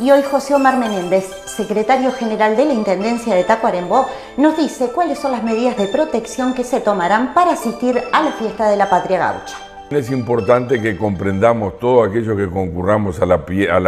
Y hoy José Omar Menéndez, secretario general de la Intendencia de Tacuarembó, nos dice cuáles son las medidas de protección que se tomarán para asistir a la fiesta de la patria gaucha. Es importante que comprendamos todos aquellos que concurramos a la,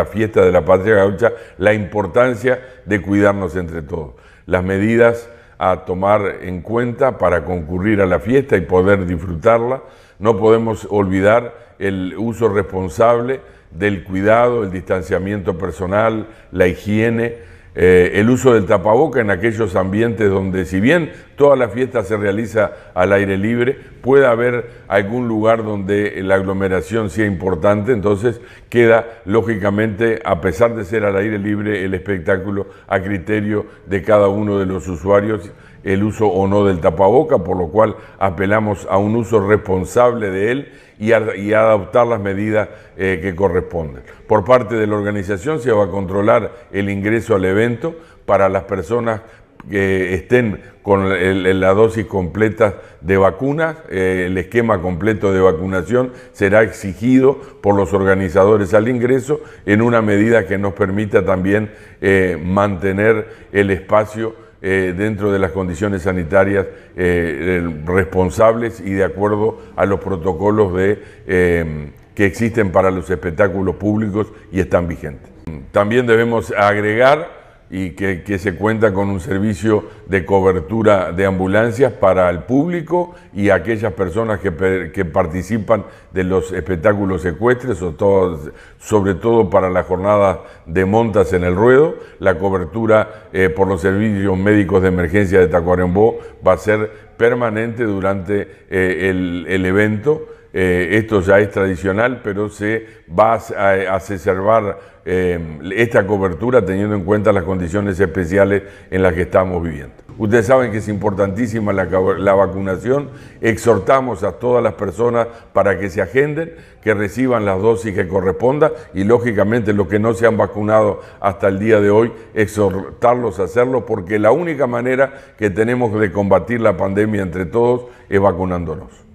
fiesta de la patria gaucha la importancia de cuidarnos entre todos. Las medidas a tomar en cuenta para concurrir a la fiesta y poder disfrutarla. No podemos olvidar el uso responsable del cuidado, el distanciamiento personal, la higiene eh, el uso del tapaboca en aquellos ambientes donde, si bien toda la fiesta se realiza al aire libre, puede haber algún lugar donde la aglomeración sea importante, entonces queda, lógicamente, a pesar de ser al aire libre el espectáculo, a criterio de cada uno de los usuarios el uso o no del tapaboca, por lo cual apelamos a un uso responsable de él y, adaptar adoptar las medidas eh, que corresponden. Por parte de la organización se va a controlar el ingreso al evento para las personas que estén con la dosis completa de vacunas, eh, el esquema completo de vacunación será exigido por los organizadores al ingreso en una medida que nos permita también eh, mantener el espacio eh, dentro de las condiciones sanitarias eh, responsables y de acuerdo a los protocolos de, eh, que existen para los espectáculos públicos y están vigentes. También debemos agregar y que, se cuenta con un servicio de cobertura de ambulancias para el público y aquellas personas que, que participan de los espectáculos ecuestres, sobre todo para las jornadas de montas en el ruedo. La cobertura eh, por los servicios médicos de emergencia de Tacuarembó va a ser permanente durante eh, el, el evento. Eh, esto ya es tradicional, pero se va a, hacer eh, esta cobertura teniendo en cuenta las condiciones especiales en las que estamos viviendo. Ustedes saben que es importantísima la, vacunación, exhortamos a todas las personas para que se agenden, que reciban las dosis que corresponda y lógicamente los que no se han vacunado hasta el día de hoy, exhortarlos a hacerlo porque la única manera que tenemos de combatir la pandemia entre todos es vacunándonos.